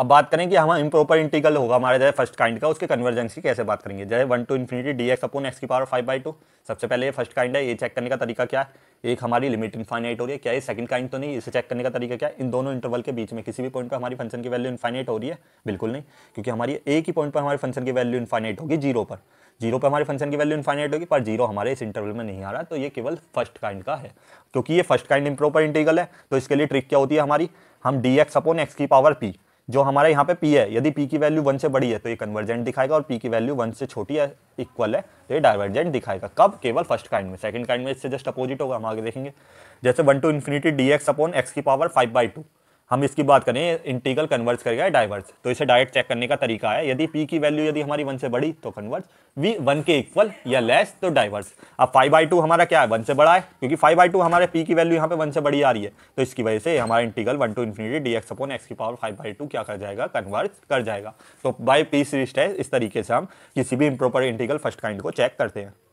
अब बात करें कि हम इम्प्रॉपर इंटीग्रल होगा हमारे जैसे फर्स्ट काइंड का उसके कन्वर्जेंस की कैसे बात करेंगे जैसे one to infinity d x upon x की पावर फाइव बाई टू सबसे पहले ये फर्स्ट काइंड है ये चेक करने का तरीका क्या है एक हमारी लिमिट इनफाइनाइट हो रही है क्या ये सेकंड काइंड तो नहीं इसे चेक करने का तरीका क्या है इन दोनों इंटरवल के बीच में किसी भी पॉइंट पर हमारी फंक्शन की वैल्यू इनफाइनाइट हो रही है बिल्कुल नहीं क्योंकि हमारी एक ही पॉइंट पर हमारे फंक्शन की वैल्यू इनफाइनाइट होगी जीरो पर जीरो पर हमारे फंक्शन की वैल्यू इनफाइनाइट होगी पर जीरो हमारे इस इंटरवल में नहीं आ रहा तो ये केवल फर्स्ट काइंड का है क्योंकि ये फर्स्ट काइंड इम्प्रोपर इंटीगल है तो इसके लिए ट्रिक क्या होती है हमारी हम डी एक्स अपोन एक्स की पावर पी जो हमारा यहाँ पे पी है यदि पी की वैल्यू वन से बड़ी है तो ये कन्वर्जेंट दिखाएगा और पी की वैल्यू वन से छोटी है इक्वल है तो ये डाइवर्जेंट दिखाएगा कब केवल फर्स्ट काइंड में सेकंड काइंड में इससे जस्ट अपोजिट होगा हम आगे देखेंगे जैसे one to infinity d x upon x की पावर फाइव बाई टू हम इसकी बात करें इंटीगल कन्वर्स करेगा या डाइवर्स तो इसे डायरेक्ट चेक करने का तरीका है यदि पी की वैल्यू यदि हमारी वन से बड़ी तो कन्वर्स वी वन के इक्वल या लेस तो डाइवर्स अब फाइव बाई टू हमारा क्या है वन से बड़ा है क्योंकि फाइव बाई टू हमारे पी की वैल्यू यहाँ पे वन से बड़ी आ रही है तो इसकी वजह से हमारा integral one to infinity d x upon x की पावर फाइव बाई टू क्या कर जाएगा कन्वर्स कर जाएगा तो बाई पी सीरीज है इस तरीके से हम किसी भी इम्प्रोपर इंटीगल फर्स्ट काइंड को चेक करते हैं